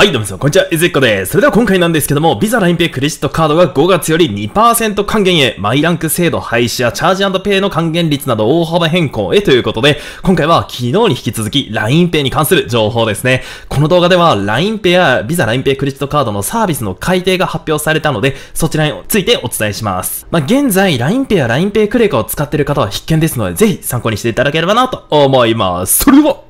はい、どうも皆さん、こんにちは、ゆずっこです。それでは今回なんですけども、ビザラインペイクレジットカードが5月より2%還元へ、マイランク制度廃止やチャージペイの還元率など大幅変更へということで、今回は昨日に引き続き LINEPay に関する情報ですね。この動画では LINEPay やビザラインペイクレジットカードのサービスの改定が発表されたので、そちらについてお伝えします。まあ、現在 LINEPay や LINEPay クレカを使っている方は必見ですので、ぜひ参考にしていただければなと思います。それでは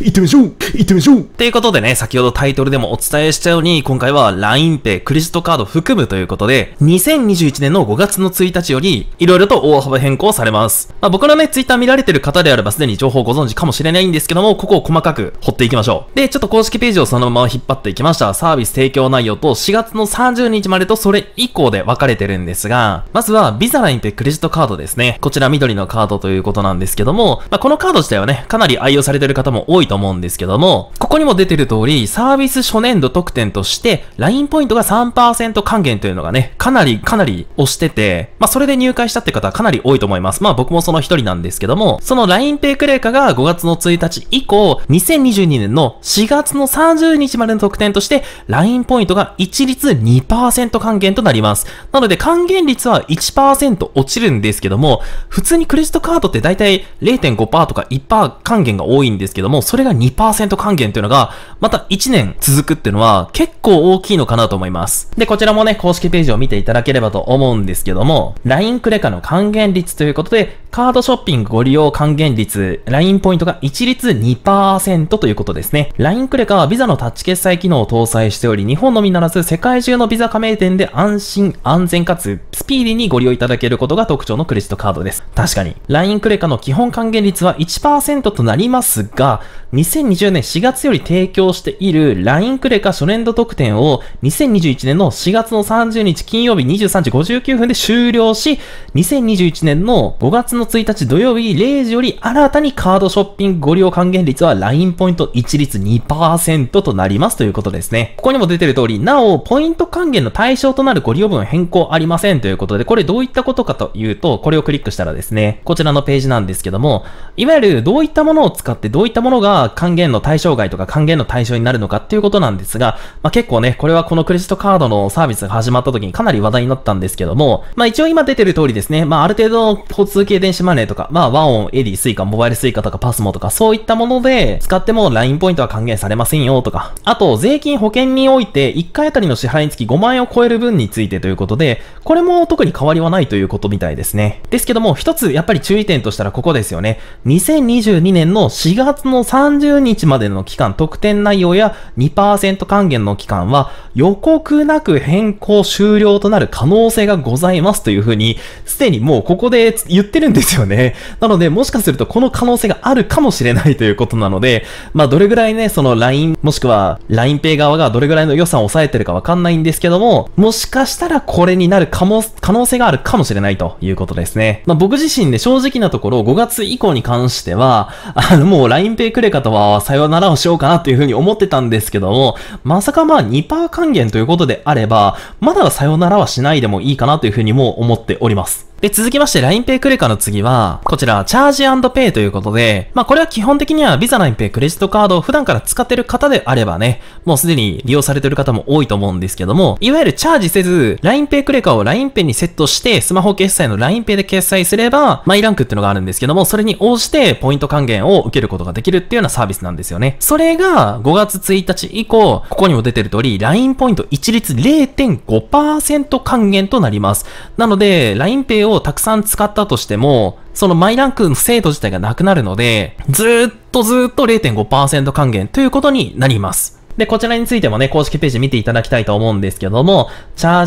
行ってみましょう行ってみましょうっていうことでね、先ほどタイトルでもお伝えしたように、今回は l i n e p a クレジットカード含むということで、2021年の5月の1日より、色々と大幅変更されます。まあ、僕のね、Twitter 見られてる方であればすでに情報をご存知かもしれないんですけども、ここを細かく掘っていきましょう。で、ちょっと公式ページをそのまま引っ張っていきました。サービス提供内容と4月の30日までとそれ以降で分かれてるんですが、まずは Visa l i n e p クレジットカードですね。こちら緑のカードということなんですけども、まあ、このカード自体はね、かなり愛用されてる方も多いいと思うんですけども、ここにも出てる通り、サービス初年度特典として、LINE ポイントが3%還元というのがね、かなりかなり押してて、まあそれで入会したって方はかなり多いと思います。まあ僕もその一人なんですけども、その LINEPay クレカが5月の1日以降、2022年の4月の30日までの特典として、LINE ポイントが一律2%還元となります。なので還元率は1%落ちるんですけども、普通にクレジットカードって大体0.5%とか1%還元が多いんですけども、それが2%還元っていうのが、また1年続くっていうのは結構大きいのかなと思います。で、こちらもね、公式ページを見ていただければと思うんですけども、LINE クレカの還元率ということで、カードショッピングご利用還元率、LINE ポイントが一律2%ということですね。LINE クレカは Visa のタッチ決済機能を搭載しており、日本のみならず世界中のビザ加盟店で安心、安全かつスピーディーにご利用いただけることが特徴のクレジットカードです。確かに、LINE クレカの基本還元率は1%となりますが、2020年4月より提供している LINE クレカ初年度特典を2021年の4月の30日金曜日23時59分で終了し、2021年の5月の1日土曜日0時より新たにカードショッピングご利用還元率は LINE ポイント一律2%となりますということですね。ここにも出てる通り、なお、ポイント還元の対象となるご利用分変更ありませんということで、これどういったことかというと、これをクリックしたらですね、こちらのページなんですけども、いわゆるどういったものを使ってどういったものがまあ、還元の対象外とか還元の対象になるのかっていうことなんですが、まあ結構ね、これはこのクレジットカードのサービスが始まった時にかなり話題になったんですけども、まあ一応今出てる通りですね、まあある程度交通系電子マネーとか、まあワオン、エディ、スイカ、モバイルスイカとかパスモとかそういったもので使っても LINE ポイントは還元されませんよとか、あと税金保険において1回あたりの支払いにつき5万円を超える分についてということで、これも特に変わりはないということみたいですね。ですけども、一つやっぱり注意点としたらここですよね。2022年の4月の3 30日までの期間、特典内容や2%還元の期間は予告なく変更終了となる可能性がございますというふうに、すでにもうここで言ってるんですよね。なので、もしかするとこの可能性があるかもしれないということなので、まあどれぐらいね、その LINE もしくは LINEPay 側がどれぐらいの予算を抑えてるかわかんないんですけども、もしかしたらこれになるかも、可能性があるかもしれないということですね。まあ僕自身ね、正直なところ5月以降に関しては、あのもう LINEPay クレ方はさよならをしようかなというふうに思ってたんですけども、まさかまあ2%還元ということであれば、まださよならはしないでもいいかなというふうにも思っております。で、続きまして LINEPay クレカの次は、こちら、チャージペイということで、まあこれは基本的には Visa LINEPay クレジットカードを普段から使ってる方であればね、もうすでに利用されてる方も多いと思うんですけども、いわゆるチャージせず、LINEPay クレカを LINEPay にセットして、スマホ決済の LINEPay で決済すれば、マイランクってのがあるんですけども、それに応じてポイント還元を受けることができるっていうようなサービスなんですよね。それが、5月1日以降、ここにも出てる通り、LINE ポイント一律0.5%還元となります。なので、LINEPay ををたくさん使ったとしても、そのマイランクの精度自体がなくなるので、ずっとずっと0.5%還元ということになります。で、こちらについてもね、公式ページ見ていただきたいと思うんですけども、チャー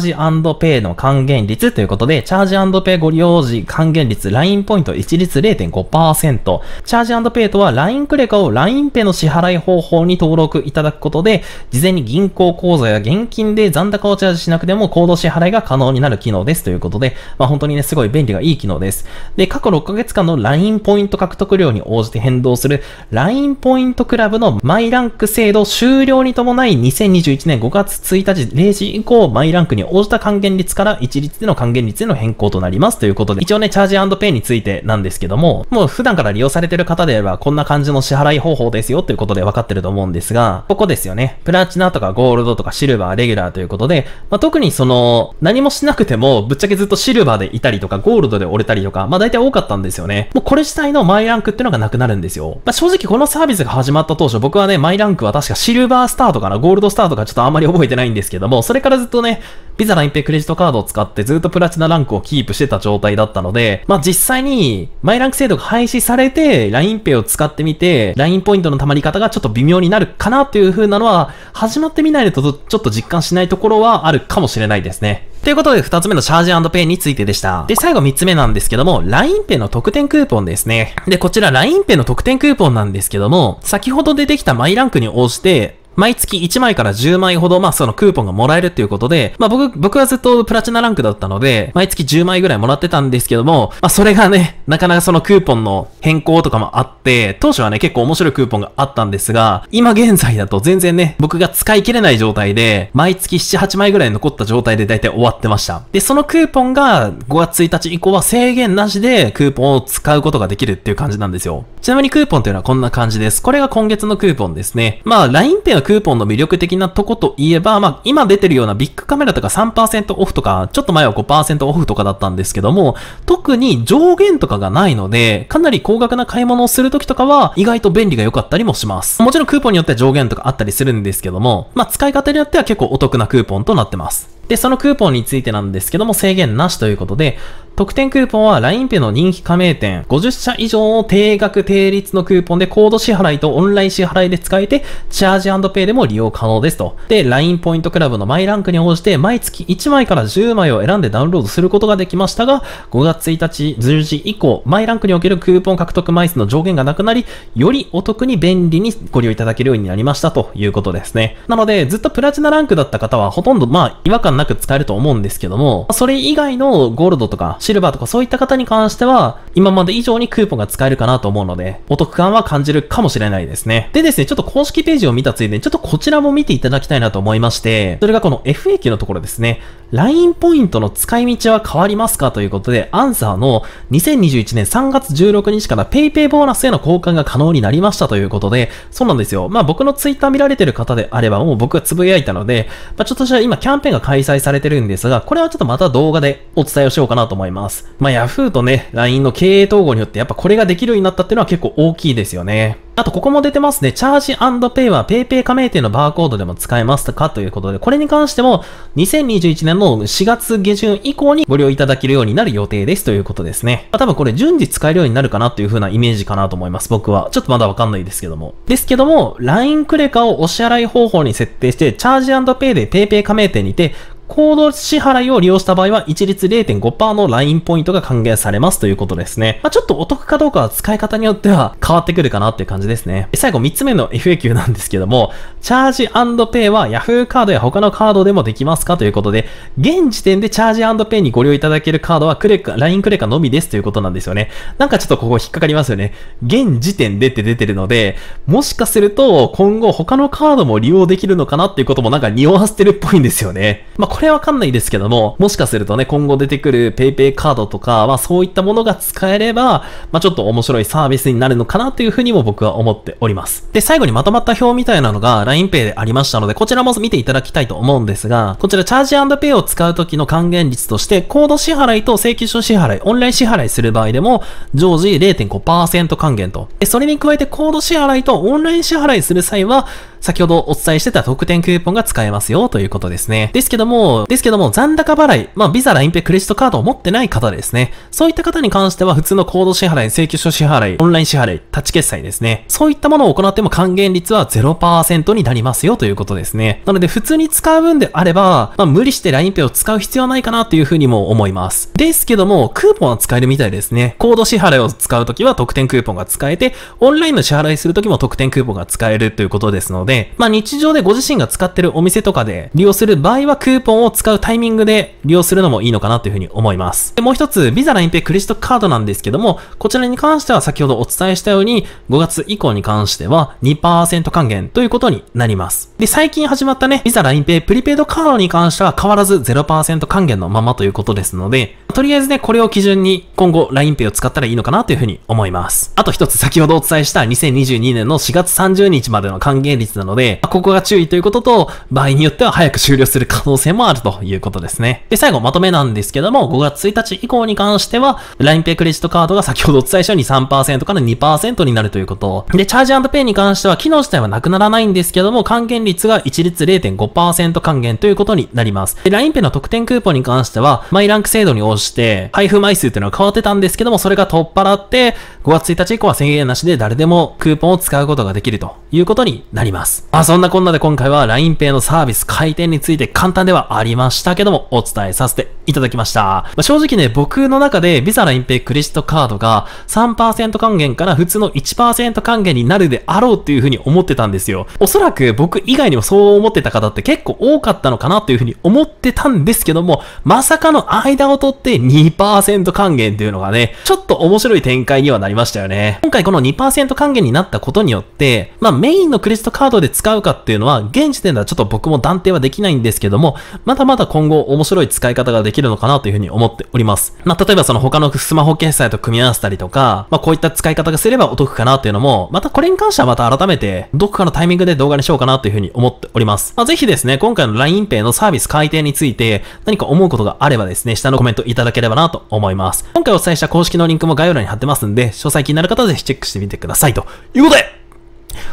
ジペイの還元率ということで、チャージペイご利用時還元率、LINE ポイント一律0.5%。チャージペイとは LINE クレカを LINE ペイの支払い方法に登録いただくことで、事前に銀行口座や現金で残高をチャージしなくても行動支払いが可能になる機能ですということで、まあ本当にね、すごい便利がいい機能です。で、過去6ヶ月間の LINE ポイント獲得量に応じて変動する LINE ポイントクラブのマイランク制度終了用に伴い、2021年5月1日0時以降、マイランクに応じた還元率から一律での還元率への変更となりますということで、一応ね、チャージペイについてなんですけども、もう普段から利用されてる方であれば、こんな感じの支払い方法ですよということで分かってると思うんですが、ここですよね。プラチナとかゴールドとかシルバー、レギュラーということで、まあ、特にその、何もしなくても、ぶっちゃけずっとシルバーでいたりとか、ゴールドで折れたりとか、まあ大体多かったんですよね。もうこれ自体のマイランクっていうのがなくなるんですよ。まあ正直このサービスが始まった当初、僕はね、マイランクは確かシルバースタートかなゴールドスタートかちょっとあんまり覚えてないんですけども、それからずっとね、ビザラインペイクレジットカードを使ってずっとプラチナランクをキープしてた状態だったので、まあ実際に、マイランク制度が廃止されて、ラインペイを使ってみて、ラインポイントの溜まり方がちょっと微妙になるかなっていう風なのは、始まってみないとちょっと実感しないところはあるかもしれないですね。ということで、二つ目のチャージペイについてでした。で、最後三つ目なんですけども、LINE Pay の特典クーポンですね。で、こちら LINE Pay の特典クーポンなんですけども、先ほど出てきたマイランクに応じて、毎月1枚から10枚ほど、まあ、そのクーポンがもらえるっていうことで、まあ、僕、僕はずっとプラチナランクだったので、毎月10枚ぐらいもらってたんですけども、まあ、それがね、なかなかそのクーポンの変更とかもあって、当初はね、結構面白いクーポンがあったんですが、今現在だと全然ね、僕が使い切れない状態で、毎月7、8枚ぐらい残った状態で大体終わってました。で、そのクーポンが5月1日以降は制限なしでクーポンを使うことができるっていう感じなんですよ。ちなみにクーポンというのはこんな感じです。これが今月のクーポンですね。まあ、l i n e のクーポンの魅力的なとこといえば、まあ、今出てるようなビッグカメラとか3%オフとか、ちょっと前は5%オフとかだったんですけども、特に上限とかがないので、かなり高額な買い物をするときとかは、意外と便利が良かったりもします。もちろんクーポンによっては上限とかあったりするんですけども、まあ、使い方によっては結構お得なクーポンとなってます。で、そのクーポンについてなんですけども制限なしということで、特典クーポンは LINEPay の人気加盟店50社以上の定額定率のクーポンでコード支払いとオンライン支払いで使えて、チャージペイでも利用可能ですと。で、LINE ポイントクラブのマイランクに応じて毎月1枚から10枚を選んでダウンロードすることができましたが、5月1日10時以降、マイランクにおけるクーポン獲得枚数の上限がなくなり、よりお得に便利にご利用いただけるようになりましたということですね。なので、ずっとプラチナランクだった方はほとんどまあ違和感なく使えると思うんですけども、それ以外のゴールドとかシルバーとかそういった方に関しては、今まで以上にクーポンが使えるかなと思うので、お得感は感じるかもしれないですね。でですね、ちょっと公式ページを見たついでに、ちょっとこちらも見ていただきたいなと思いまして、それがこの F 駅のところですね。LINE ポイントの使い道は変わりますかということで、アンサーの2021年3月16日から PayPay ボーナスへの交換が可能になりましたということで、そうなんですよ。まあ僕の Twitter 見られてる方であればもう僕がつぶやいたので、まあちょっとした今キャンペーンが開催されてるんですが、これはちょっとまた動画でお伝えをしようかなと思います。まあ Yahoo とね、LINE の経営統合によってやっぱこれができるようになったっていうのは結構大きいですよね。あと、ここも出てますね。チャージペイは PayPay 加盟店のバーコードでも使えますかということで、これに関しても、2021年の4月下旬以降にご利用いただけるようになる予定ですということですね。まあ、多分これ順次使えるようになるかなという風なイメージかなと思います。僕は。ちょっとまだわかんないですけども。ですけども、LINE クレカをお支払い方法に設定して、チャージペイで PayPay 加盟店にて、コード支払いを利用した場合は一律0.5%の LINE ポイントが還元されますということですね。まあ、ちょっとお得かどうかは使い方によっては変わってくるかなっていう感じですね。最後3つ目の FAQ なんですけども、チャージペイは Yahoo カードや他のカードでもできますかということで、現時点でチャージペイにご利用いただけるカードはクレカ、LINE クレカのみですということなんですよね。なんかちょっとここ引っかかりますよね。現時点でって出てるので、もしかすると今後他のカードも利用できるのかなっていうこともなんか匂わせてるっぽいんですよね。まあこれわかんないですけども、もしかするとね、今後出てくる PayPay カードとか、まあそういったものが使えれば、まあちょっと面白いサービスになるのかなというふうにも僕は思っております。で、最後にまとまった表みたいなのが LINEPay でありましたので、こちらも見ていただきたいと思うんですが、こちらチャージ &pay を使う時の還元率として、コード支払いと請求書支払い、オンライン支払いする場合でも、常時0.5%還元と。それに加えてコード支払いとオンライン支払いする際は、先ほどお伝えしてた特典クーポンが使えますよということですね。ですけども、ですけども、残高払い、まあ、ビザ、ラインペクレジットカードを持ってない方ですね。そういった方に関しては、普通のコード支払い、請求書支払い、オンライン支払い、タッチ決済ですね。そういったものを行っても還元率は0%になりますよということですね。なので、普通に使う分であれば、まあ、無理して LINE Pay を使う必要はないかなというふうにも思います。ですけども、クーポンは使えるみたいですね。コード支払いを使うときは特典クーポンが使えて、オンラインの支払いするときも特典クーポンが使えるということですので、で、まあ日常でご自身が使ってるお店とかで利用する場合はクーポンを使うタイミングで利用するのもいいのかなというふうに思います。で、もう一つ、ビザ LINEPay クレジットカードなんですけども、こちらに関しては先ほどお伝えしたように、5月以降に関しては2%還元ということになります。で、最近始まったね、ビザ LINEPay プリペイドカードに関しては変わらず0%還元のままということですので、とりあえずね、これを基準に今後 LINEPay を使ったらいいのかなというふうに思います。あと一つ先ほどお伝えした2022年の4月30日までの還元率なので、ここが注意ということと、場合によっては早く終了する可能性もあるということですね。で、最後まとめなんですけども、5月1日以降に関しては、LINEPay クレジットカードが先ほどお伝えしたように3%から2%になるということ。で、チャージペイに関しては機能自体はなくならないんですけども、還元率が一律0.5%還元ということになります。で、LINEPay の特典クーポンに関しては、マイランク制度に応じして、配布枚数っていうのは変わってたんですけども、それが取っ払って、5月1日以降は1 0なしで誰でもクーポンを使うことができるということになります。まあそんなこんなで今回は LINEPay のサービス回転について簡単ではありましたけども、お伝えさせていただきました。まあ、正直ね、僕の中で Visa LINEPay クレジットカードが3%還元から普通の1%還元になるであろうっていうふうに思ってたんですよ。おそらく僕以外にもそう思ってた方って結構多かったのかなというふうに思ってたんですけども、まさかの間を取ってって2%還元というのがね、ちょっと面白い展開にはなりましたよね。今回この2%還元になったことによって、まあメインのクレジットカードで使うかっていうのは、現時点ではちょっと僕も断定はできないんですけども、まだまだ今後面白い使い方ができるのかなというふうに思っております。まあ例えばその他のスマホ決済と組み合わせたりとか、まあこういった使い方がすればお得かなっていうのも、またこれに関してはまた改めて、どこかのタイミングで動画にしようかなというふうに思っております。まあぜひですね、今回の LINEPay のサービス改定について、何か思うことがあればですね、下のコメントいただただければなと思います。今回お伝えした公式のリンクも概要欄に貼ってますんで、詳細気になる方はぜひチェックしてみてください。ということで、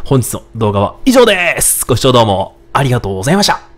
本日の動画は以上です。ご視聴どうもありがとうございました。